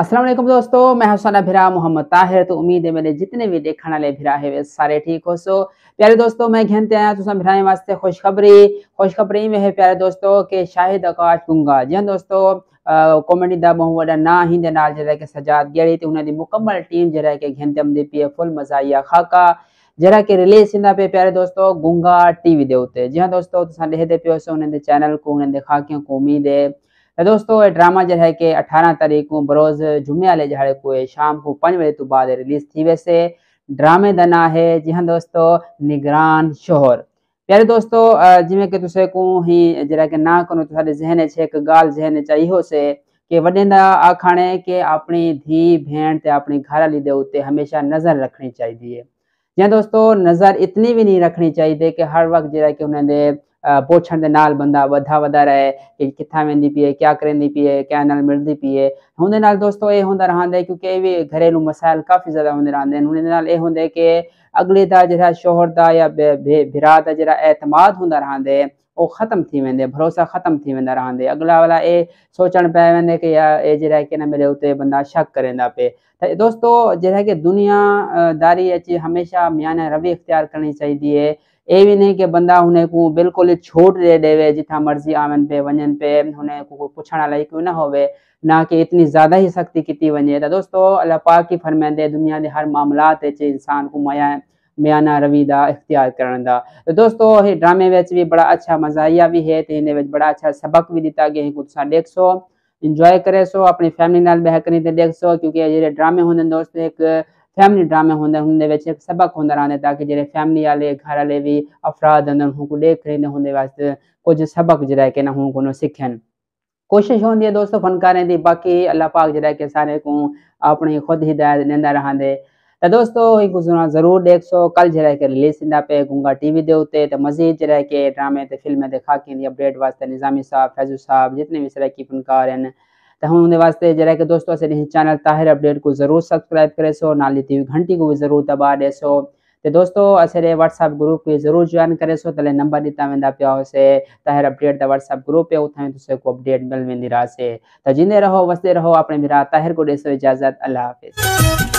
अस्सलाम वालेकुम दोस्तों मैं हसन भिरा मोहम्मद ताहिर तो उम्मीद है मेरे जितने भी देखने वाले भिरा है वे सारे ठीक हो सो प्यारे दोस्तों मैं घंटे आया तुम तो भिरा वास्ते खुशखबरी खुशखबरी में है प्यारे दोस्तों के शाहिद आकाश गुंगा जी हाँ दोस्तों कॉमेडी दब वा ना ही नाल के सजाद गेड़ी तो उन्हें मुकम्मल टीम जरा के घेंदम दी पी फुल मजाइया खाका जरा के रिलीज थन्दा पे प्यारे दोस्तों गुंगा टीवी के उत्ते दोस्तों देखते पे उन्हें चैनल को उन्हें खाके को उम्मीद है तो दोस्तों ये ड्रामा जरा कि अठारह तारीख बरोज जुमे आले जड़े को शाम को पांच बजे तो बाद रिलीज थी वैसे ड्रामे का ना है जी हाँ दोस्तों निगरान शोहर प्यारे दोस्तों जिम्मे कि तुसे को ही जरा कि ना करो तो थारे जहन छे एक गाल जहन इो से कि वे आखाने के अपनी धी भेण ते अपनी घर आली देते हमेशा नज़र रखनी चाहिए या दोस्तों नज़र इतनी भी नहीं रखनी चाहिए कि हर वक्त जरा कि उन्होंने पोछण के नाल बंदा वधा वधा रहे कि कितना वह पीए क्या करेंदी पीए क्या नाल मिलती पीए हूँ नाल दोस्तों ये होंगे रहा है क्योंकि ये भी घरेलू मसायल काफ़ी ज़्यादा होंगे रहा है उन्हें ये होंगे कि अगले का जरा शोहर का या बे भिरा का जरा एतमाद होंगे रहा है वो खत्म थी वे भरोसा खत्म थी वा रहा अगला वाला ए सोचण पे वे कि यार ए जै मिले उत बंदा शक करा पे दोस्तों जैसे कि दुनियादारी अच्छी हमेशा म्यान रवि इख्तियार करनी चाहिए है भी नहीं कि बंदा उन्हें को बिल्कुल छोट दे दे जिथा मर्जी आवन पे वन पे उन्हें को पुछण लायक न हो ना कि इतनी ज्यादा ही सख्ती की वे तो दोस्तों अल्लाह पाक ही फरमाइंदे दुनिया के हर मामला इंसान को मया मियाना रवि का इख्तियार कर दोस्तों ड्रामे भी बड़ा अच्छा मजाइया भी है तो इन्हें बड़ा अच्छा सबक भी दिता गया है तुम देख सो इंजॉय करे सो अपनी फैमिली नाल बेहतरीन देख सो क्योंकि जो ड्रामे होंगे दोस्त एक फैमिली ड्रामे होंगे उन सबक होंगे रहने ताकि जो फैमिली वाले घर वाले भी अफराद होंगे देख रहे होंगे वास्ते कुछ सबक जो सीखन कोशिश होंगी है दोस्तों फनकारें बाकी अल्लाह पाक जो सारे को अपनी खुद हिदायत देंदा रहा है तो दोस्तों गुजरा जरूर देख सो कल जरा के रिलीज રિલીઝ पे गुंगा ગુંગા ટીવી દેવતે तो मजीद जरा के ड्रामे તે फिल्में देखा के अपडेट वास्ते निजामी साहब फैजू साहब जितने भी सराय की फनकार हैं तो हम उन्हें वास्ते जरा के दोस्तों से नहीं चैनल ताहिर अपडेट को जरूर सब्सक्राइब करे सो नाली थी घंटी को भी जरूर दबा दे सो तो दोस्तों असरे व्हाट्सएप ग्रुप पे जरूर ज्वाइन करे सो तले नंबर दिता वेंदा पिया से ताहिर अपडेट दा व्हाट्सएप ग्रुप पे उठा तुसे को अपडेट मिल वेंदी रासे तो जिंदे रहो वस्ते रहो अपने मेरा ताहिर को देसो इजाजत अल्लाह हाफिज़